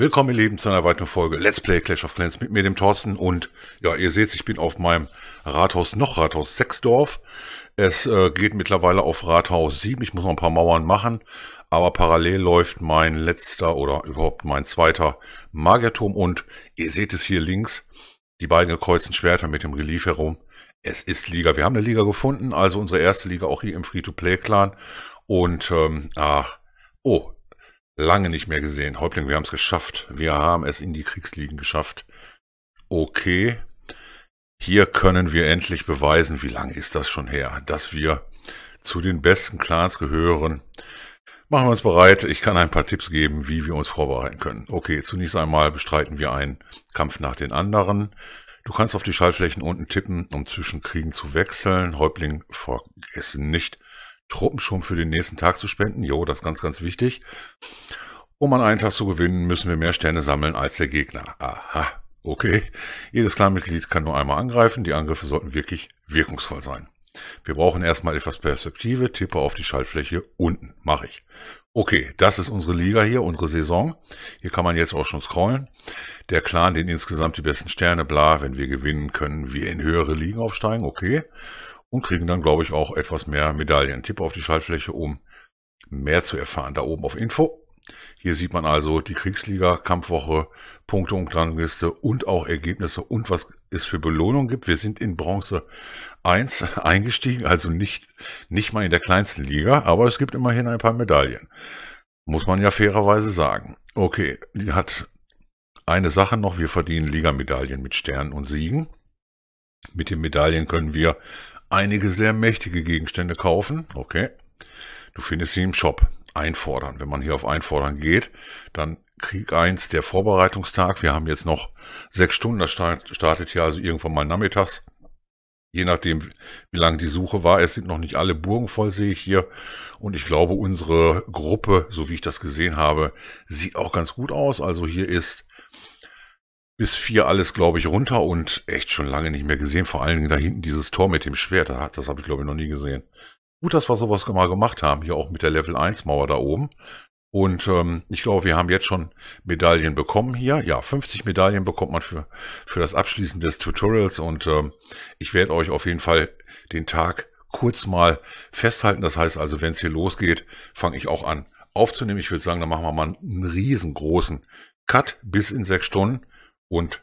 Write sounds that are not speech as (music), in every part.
Willkommen, ihr Lieben, zu einer weiteren Folge Let's Play Clash of Clans mit mir, dem Thorsten. Und ja, ihr seht, ich bin auf meinem Rathaus, noch Rathaus Sechsdorf. Es äh, geht mittlerweile auf Rathaus 7. Ich muss noch ein paar Mauern machen. Aber parallel läuft mein letzter oder überhaupt mein zweiter Magierturm. Und ihr seht es hier links, die beiden gekreuzten Schwerter mit dem Relief herum. Es ist Liga. Wir haben eine Liga gefunden, also unsere erste Liga auch hier im Free-to-Play-Clan. Und, ähm, ach, oh, Lange nicht mehr gesehen. Häuptling, wir haben es geschafft. Wir haben es in die Kriegsligen geschafft. Okay. Hier können wir endlich beweisen, wie lange ist das schon her, dass wir zu den besten Clans gehören. Machen wir uns bereit. Ich kann ein paar Tipps geben, wie wir uns vorbereiten können. Okay, zunächst einmal bestreiten wir einen Kampf nach den anderen. Du kannst auf die Schaltflächen unten tippen, um zwischen Kriegen zu wechseln. Häuptling, vergessen nicht, Truppen schon für den nächsten Tag zu spenden. Jo, das ist ganz, ganz wichtig. Um an einen Tag zu gewinnen, müssen wir mehr Sterne sammeln als der Gegner. Aha, okay. Jedes Clanmitglied kann nur einmal angreifen. Die Angriffe sollten wirklich wirkungsvoll sein. Wir brauchen erstmal etwas Perspektive. Tippe auf die Schaltfläche unten. Mache ich. Okay, das ist unsere Liga hier, unsere Saison. Hier kann man jetzt auch schon scrollen. Der Clan, den insgesamt die besten Sterne, bla, wenn wir gewinnen, können wir in höhere Ligen aufsteigen. Okay und kriegen dann, glaube ich, auch etwas mehr Medaillen. Tipp auf die Schaltfläche, um mehr zu erfahren. Da oben auf Info. Hier sieht man also die Kriegsliga, Kampfwoche, Punkte und Rangliste und auch Ergebnisse und was es für Belohnungen gibt. Wir sind in Bronze 1 (laughs) eingestiegen, also nicht, nicht mal in der kleinsten Liga, aber es gibt immerhin ein paar Medaillen. Muss man ja fairerweise sagen. Okay, die hat eine Sache noch, wir verdienen Ligamedaillen mit Sternen und Siegen. Mit den Medaillen können wir einige sehr mächtige Gegenstände kaufen. Okay. Du findest sie im Shop. Einfordern. Wenn man hier auf Einfordern geht, dann Krieg 1, der Vorbereitungstag. Wir haben jetzt noch sechs Stunden. Das startet hier also irgendwann mal nachmittags. Je nachdem, wie lang die Suche war. Es sind noch nicht alle Burgen voll, sehe ich hier. Und ich glaube, unsere Gruppe, so wie ich das gesehen habe, sieht auch ganz gut aus. Also hier ist bis vier alles, glaube ich, runter und echt schon lange nicht mehr gesehen. Vor allen Dingen da hinten dieses Tor mit dem Schwert, das habe ich, glaube ich, noch nie gesehen. Gut, dass wir sowas mal gemacht haben, hier auch mit der Level 1 Mauer da oben. Und ähm, ich glaube, wir haben jetzt schon Medaillen bekommen hier. Ja, 50 Medaillen bekommt man für, für das Abschließen des Tutorials. Und ähm, ich werde euch auf jeden Fall den Tag kurz mal festhalten. Das heißt also, wenn es hier losgeht, fange ich auch an aufzunehmen. Ich würde sagen, dann machen wir mal einen riesengroßen Cut bis in sechs Stunden und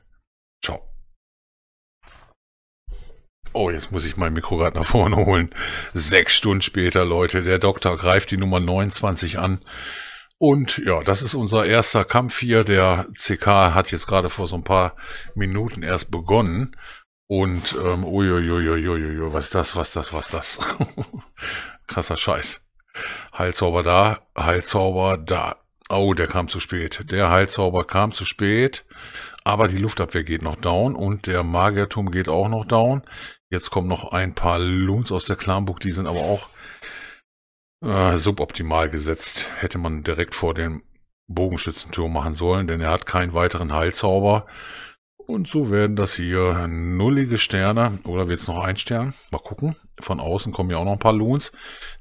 ciao. Oh, jetzt muss ich mein Mikro gerade nach vorne holen. Sechs Stunden später, Leute, der Doktor greift die Nummer 29 an. Und ja, das ist unser erster Kampf hier. Der CK hat jetzt gerade vor so ein paar Minuten erst begonnen. Und ähm, uiuiuiuiui, was ist das, was das, was das. (laughs) Krasser Scheiß. Heilzauber da, Heilzauber da. Oh, der kam zu spät. Der Heilzauber kam zu spät. Aber die Luftabwehr geht noch down und der Magierturm geht auch noch down. Jetzt kommen noch ein paar Loons aus der Klamburg, die sind aber auch äh, suboptimal gesetzt. Hätte man direkt vor dem Bogenschützenturm machen sollen, denn er hat keinen weiteren Heilzauber. Und so werden das hier nullige Sterne oder wird es noch ein Stern? Mal gucken. Von außen kommen ja auch noch ein paar Loons.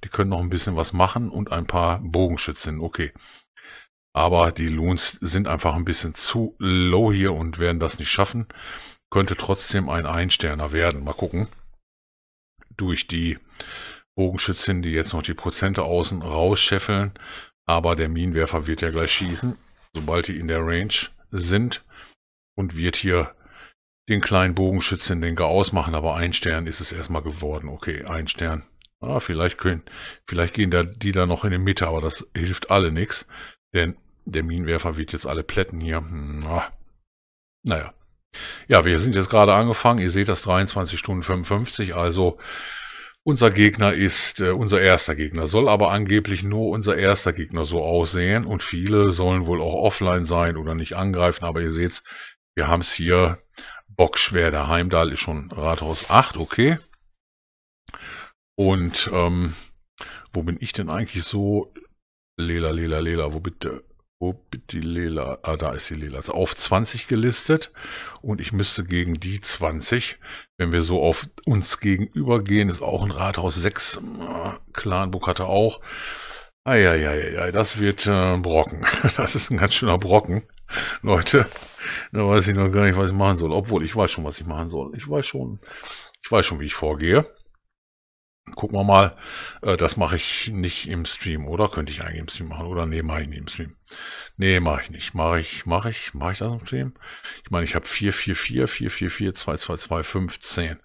Die können noch ein bisschen was machen und ein paar Bogenschützen. Okay aber die Loons sind einfach ein bisschen zu low hier und werden das nicht schaffen. Könnte trotzdem ein Einsterner werden. Mal gucken. Durch die Bogenschützin, die jetzt noch die Prozente außen rausscheffeln. Aber der Minenwerfer wird ja gleich schießen, sobald die in der Range sind. Und wird hier den kleinen Bogenschützin den Gar ausmachen. Aber ein Stern ist es erstmal geworden. Okay, ein Stern. Ah, vielleicht, können, vielleicht gehen da die da noch in die Mitte, aber das hilft alle nichts. Denn der Minenwerfer wird jetzt alle plätten hier. Hm, ah. Naja. Ja, wir sind jetzt gerade angefangen. Ihr seht das 23 Stunden 55. Also unser Gegner ist äh, unser erster Gegner. Soll aber angeblich nur unser erster Gegner so aussehen. Und viele sollen wohl auch offline sein oder nicht angreifen. Aber ihr seht's, wir haben's hier bockschwer. Der Heimdall ist schon Rathaus 8. Okay. Und ähm, wo bin ich denn eigentlich so? Lela, Lela, Lela, wo bitte? Wo oh, die Lela? Ah, da ist die Lela. Also auf 20 gelistet. Und ich müsste gegen die 20, wenn wir so auf uns gegenübergehen, ist auch ein Rathaus 6. Clanburg ah, hatte auch. Eieieiei, das wird äh, Brocken. (laughs) Das ist ein ganz schöner Brocken. Leute, da weiß ich noch gar nicht, was ich machen soll. Obwohl, ich weiß schon, was ich machen soll. Ich weiß schon, ich weiß schon, wie ich vorgehe. Gucken wir mal. Äh, das mache ich nicht im Stream, oder? Könnte ich eigentlich im Stream machen? Oder nee, mache ich nicht im Stream. Nee, mache ich nicht. Mache ich, mache ich, mache ich das im Stream? Ich meine, ich habe 444, 444, 222, 15.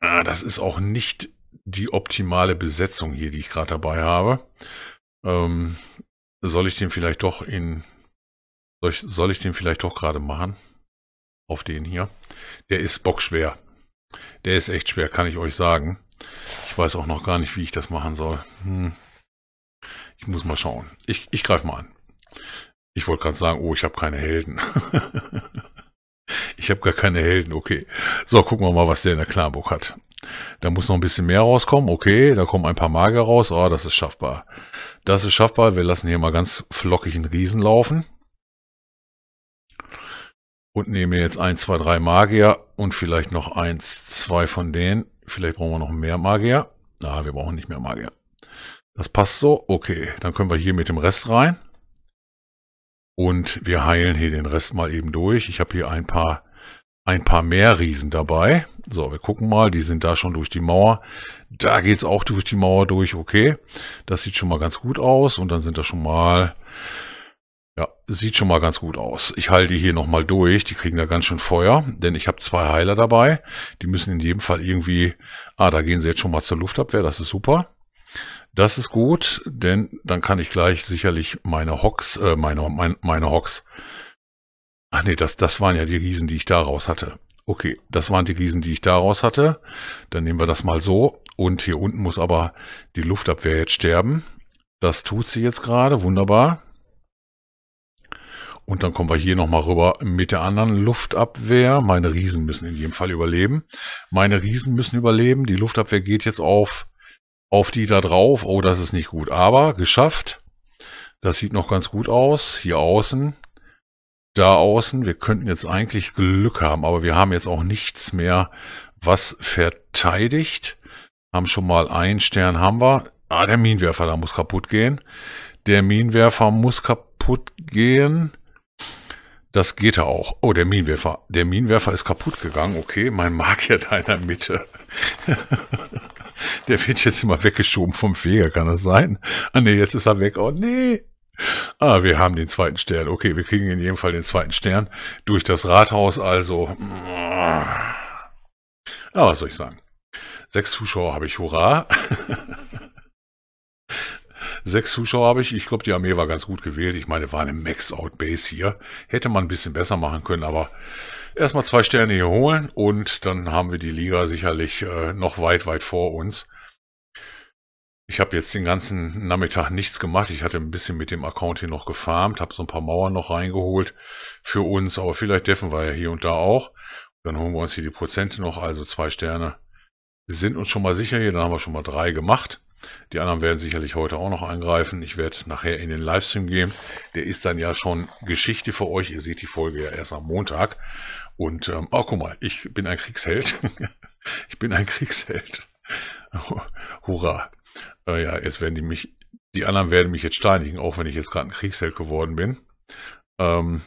Ah, das ist auch nicht die optimale Besetzung hier, die ich gerade dabei habe. Ähm, soll ich den vielleicht doch in. Soll ich, soll ich den vielleicht doch gerade machen? Auf den hier. Der ist bockschwer. Der ist echt schwer, kann ich euch sagen. Ich weiß auch noch gar nicht, wie ich das machen soll. Hm. Ich muss mal schauen. Ich, ich greife mal an. Ich wollte gerade sagen, oh, ich habe keine Helden. (laughs) ich habe gar keine Helden, okay. So, gucken wir mal, was der in der Klarburg hat. Da muss noch ein bisschen mehr rauskommen. Okay, da kommen ein paar Mager raus. Oh, das ist schaffbar. Das ist schaffbar. Wir lassen hier mal ganz flockig einen Riesen laufen und nehme jetzt 1, 2, 3 Magier und vielleicht noch 1, 2 von denen. Vielleicht brauchen wir noch mehr Magier. Na, ah, wir brauchen nicht mehr Magier. Das passt so. Okay, dann können wir hier mit dem Rest rein. Und wir heilen hier den Rest mal eben durch. Ich habe hier ein paar, ein paar mehr Riesen dabei. So, wir gucken mal. Die sind da schon durch die Mauer. Da geht's auch durch die Mauer durch. Okay, das sieht schon mal ganz gut aus. Und dann sind da schon mal ja, sieht schon mal ganz gut aus. Ich halte die hier nochmal durch. Die kriegen da ganz schön Feuer, denn ich habe zwei Heiler dabei. Die müssen in jedem Fall irgendwie... Ah, da gehen sie jetzt schon mal zur Luftabwehr. Das ist super. Das ist gut, denn dann kann ich gleich sicherlich meine Hocks... Äh, meine, meine, meine Hocks... Ach nee, das, das waren ja die Riesen, die ich da raus hatte. Okay, das waren die Riesen, die ich da raus hatte. Dann nehmen wir das mal so. Und hier unten muss aber die Luftabwehr jetzt sterben. Das tut sie jetzt gerade. Wunderbar. Und dann kommen wir hier nochmal rüber mit der anderen Luftabwehr. Meine Riesen müssen in jedem Fall überleben. Meine Riesen müssen überleben. Die Luftabwehr geht jetzt auf, auf die da drauf. Oh, das ist nicht gut. Aber geschafft. Das sieht noch ganz gut aus. Hier außen. Da außen. Wir könnten jetzt eigentlich Glück haben, aber wir haben jetzt auch nichts mehr, was verteidigt. Haben schon mal einen Stern haben wir. Ah, der Minenwerfer, da muss kaputt gehen. Der Minenwerfer muss kaputt gehen. Das geht ja auch. Oh, der Minenwerfer. Der Minenwerfer ist kaputt gegangen. Okay, mein Mark da in Mitte. (laughs) der wird jetzt immer weggeschoben vom Feger, kann das sein? Ah nee, jetzt ist er weg. Oh nee. Ah, wir haben den zweiten Stern. Okay, wir kriegen in jedem Fall den zweiten Stern durch das Rathaus. Also, ja, ah, was soll ich sagen? Sechs Zuschauer habe ich. Hurra. (laughs) Sechs Zuschauer habe ich. Ich glaube, die Armee war ganz gut gewählt. Ich meine, war eine Maxed-Out-Base hier. Hätte man ein bisschen besser machen können, aber erstmal zwei Sterne hier holen und dann haben wir die Liga sicherlich äh, noch weit, weit vor uns. Ich habe jetzt den ganzen Nachmittag nichts gemacht. Ich hatte ein bisschen mit dem Account hier noch gefarmt, habe so ein paar Mauern noch reingeholt für uns, aber vielleicht dürfen wir ja hier und da auch. Dann holen wir uns hier die Prozente noch, also zwei Sterne sind uns schon mal sicher hier. Dann haben wir schon mal drei gemacht. Die anderen werden sicherlich heute auch noch angreifen. Ich werde nachher in den Livestream gehen. Der ist dann ja schon Geschichte für euch. Ihr seht die Folge ja erst am Montag. Und, ähm, oh, guck mal, ich bin ein Kriegsheld. (laughs) ich bin ein Kriegsheld. (laughs) Hurra. Äh, ja, jetzt werden die mich, die anderen werden mich jetzt steinigen, auch wenn ich jetzt gerade ein Kriegsheld geworden bin. Ähm,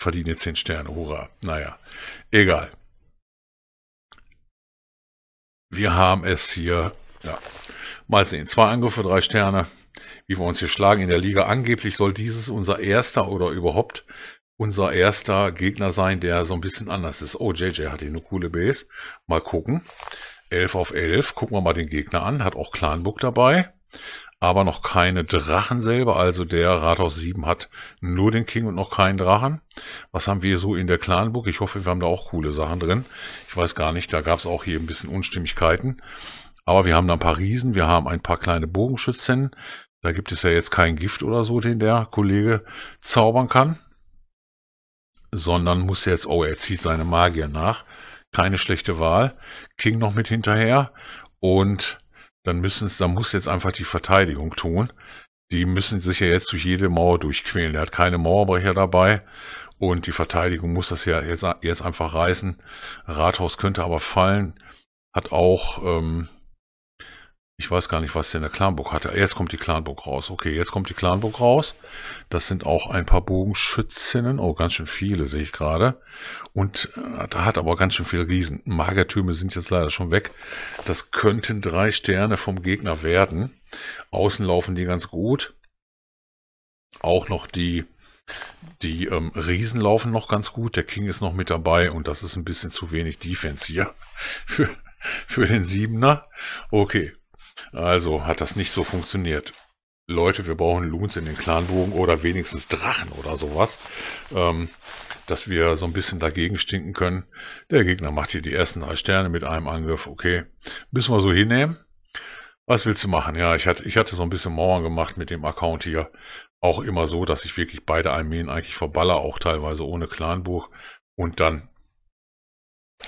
verdiene 10 Sterne, hurra. Naja, egal. Wir haben es hier, ja, Mal sehen. Zwei Angriffe, drei Sterne. Wie wir uns hier schlagen in der Liga. Angeblich soll dieses unser erster oder überhaupt unser erster Gegner sein, der so ein bisschen anders ist. Oh, JJ hat hier eine coole Base. Mal gucken. 11 auf 11. Gucken wir mal den Gegner an. Hat auch Clanbook dabei. Aber noch keine Drachen selber. Also der Rathaus 7 hat nur den King und noch keinen Drachen. Was haben wir so in der Clanbook? Ich hoffe, wir haben da auch coole Sachen drin. Ich weiß gar nicht. Da gab es auch hier ein bisschen Unstimmigkeiten. Aber wir haben da ein paar Riesen, wir haben ein paar kleine Bogenschützen. Da gibt es ja jetzt kein Gift oder so, den der Kollege zaubern kann. Sondern muss jetzt, oh, er zieht seine Magier nach. Keine schlechte Wahl. King noch mit hinterher. Und dann müssen es, dann muss jetzt einfach die Verteidigung tun. Die müssen sich ja jetzt durch jede Mauer durchquälen. Der hat keine Mauerbrecher dabei und die Verteidigung muss das ja jetzt, jetzt einfach reißen. Rathaus könnte aber fallen, hat auch ähm, ich weiß gar nicht, was der in der Clanburg hatte. Jetzt kommt die Clanburg raus. Okay, jetzt kommt die Clanburg raus. Das sind auch ein paar Bogenschützinnen. Oh, ganz schön viele sehe ich gerade. Und äh, da hat aber ganz schön viele Riesen. Magertürme sind jetzt leider schon weg. Das könnten drei Sterne vom Gegner werden. Außen laufen die ganz gut. Auch noch die die ähm, Riesen laufen noch ganz gut. Der King ist noch mit dabei und das ist ein bisschen zu wenig Defense hier (laughs) für, für den Siebener. Okay, also hat das nicht so funktioniert. Leute, wir brauchen Loons in den Clanbogen oder wenigstens Drachen oder sowas, ähm, dass wir so ein bisschen dagegen stinken können. Der Gegner macht hier die ersten drei Sterne mit einem Angriff. Okay, müssen wir so hinnehmen. Was willst du machen? Ja, ich hatte, ich hatte so ein bisschen Mauern gemacht mit dem Account hier. Auch immer so, dass ich wirklich beide Armeen eigentlich verballer, auch teilweise ohne Clanburg. Und dann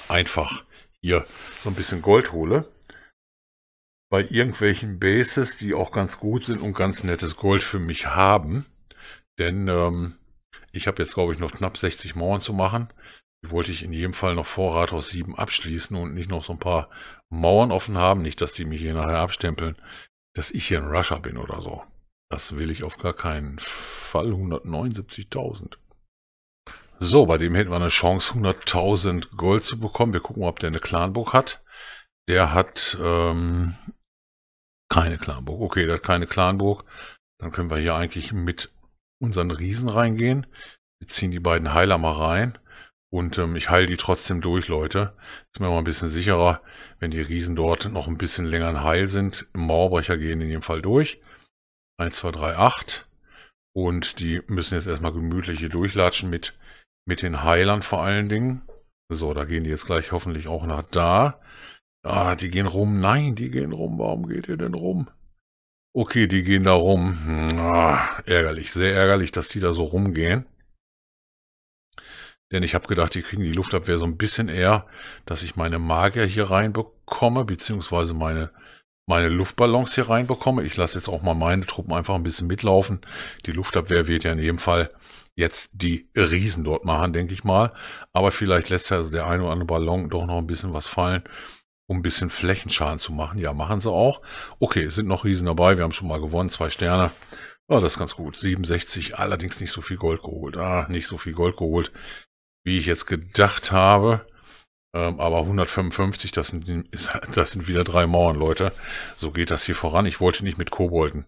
einfach hier so ein bisschen Gold hole bei irgendwelchen Bases, die auch ganz gut sind und ganz nettes Gold für mich haben. Denn ähm, ich habe jetzt, glaube ich, noch knapp 60 Mauern zu machen. Die wollte ich in jedem Fall noch vor Rathaus 7 abschließen und nicht noch so ein paar Mauern offen haben. Nicht, dass die mich hier nachher abstempeln, dass ich hier ein Rusher bin oder so. Das will ich auf gar keinen Fall. 179.000. So, bei dem hätten wir eine Chance, 100.000 Gold zu bekommen. Wir gucken, mal, ob der eine Clanbuch hat. Der hat ähm, keine Clanburg. Okay, der hat keine Clanburg. Dann können wir hier eigentlich mit unseren Riesen reingehen. Wir ziehen die beiden Heiler mal rein. Und ähm, ich heile die trotzdem durch, Leute. Ist mir mal ein bisschen sicherer, wenn die Riesen dort noch ein bisschen länger in Heil sind. Mauerbrecher gehen in dem Fall durch. 1, 2, 3, 8. Und die müssen jetzt erstmal gemütlich hier durchlatschen mit, mit den Heilern vor allen Dingen. So, da gehen die jetzt gleich hoffentlich auch nach da. Ah, die gehen rum. Nein, die gehen rum. Warum geht ihr denn rum? Okay, die gehen da rum. Hm, ah, ärgerlich, sehr ärgerlich, dass die da so rumgehen. Denn ich habe gedacht, die kriegen die Luftabwehr so ein bisschen eher, dass ich meine Magier hier reinbekomme, beziehungsweise meine, meine Luftballons hier reinbekomme. Ich lasse jetzt auch mal meine Truppen einfach ein bisschen mitlaufen. Die Luftabwehr wird ja in jedem Fall jetzt die Riesen dort machen, denke ich mal. Aber vielleicht lässt ja der eine oder andere Ballon doch noch ein bisschen was fallen um ein bisschen Flächenschaden zu machen. Ja, machen sie auch. Okay, sind noch Riesen dabei. Wir haben schon mal gewonnen. Zwei Sterne. Ja, das ist ganz gut. 67, allerdings nicht so viel Gold geholt. Ah, nicht so viel Gold geholt, wie ich jetzt gedacht habe. Ähm, aber 155, das sind, ist, das sind wieder drei Mauern, Leute. So geht das hier voran. Ich wollte nicht mit Kobolden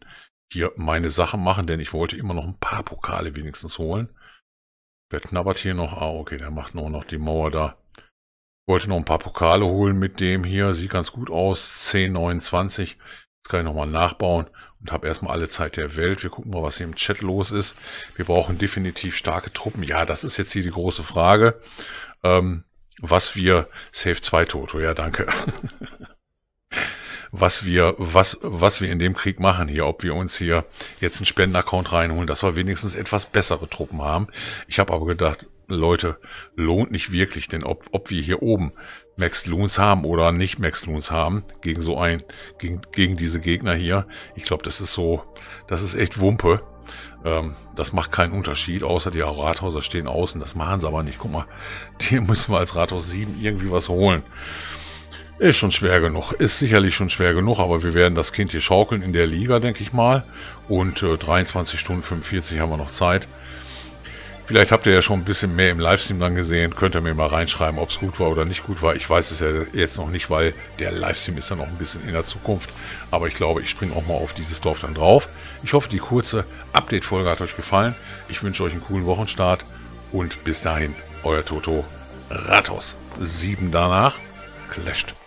hier meine Sachen machen, denn ich wollte immer noch ein paar Pokale wenigstens holen. Wer knabbert hier noch? Ah, okay, der macht nur noch die Mauer da wollte noch ein paar Pokale holen mit dem hier. Sieht ganz gut aus. 10, 29. Jetzt kann ich nochmal nachbauen und habe erstmal alle Zeit der Welt. Wir gucken mal, was hier im Chat los ist. Wir brauchen definitiv starke Truppen. Ja, das ist jetzt hier die große Frage. Ähm, was wir, Save 2 Toto, ja danke. (laughs) was wir, was, was wir in dem Krieg machen hier, ob wir uns hier jetzt einen Spendenaccount reinholen, dass wir wenigstens etwas bessere Truppen haben. Ich habe aber gedacht, Leute, lohnt nicht wirklich, denn ob, ob wir hier oben Max Loons haben oder nicht Max Loons haben, gegen so ein, gegen, gegen diese Gegner hier, ich glaube, das ist so, das ist echt Wumpe. Ähm, das macht keinen Unterschied, außer die Rathauser stehen außen, das machen sie aber nicht. Guck mal, hier (laughs) müssen wir als Rathaus 7 irgendwie was holen. Ist schon schwer genug, ist sicherlich schon schwer genug, aber wir werden das Kind hier schaukeln in der Liga, denke ich mal. Und äh, 23 Stunden 45 haben wir noch Zeit. Vielleicht habt ihr ja schon ein bisschen mehr im Livestream dann gesehen. Könnt ihr mir mal reinschreiben, ob es gut war oder nicht gut war. Ich weiß es ja jetzt noch nicht, weil der Livestream ist dann noch ein bisschen in der Zukunft. Aber ich glaube, ich springe auch mal auf dieses Dorf dann drauf. Ich hoffe, die kurze Update-Folge hat euch gefallen. Ich wünsche euch einen coolen Wochenstart und bis dahin, euer Toto Rathaus. Sieben danach clasht.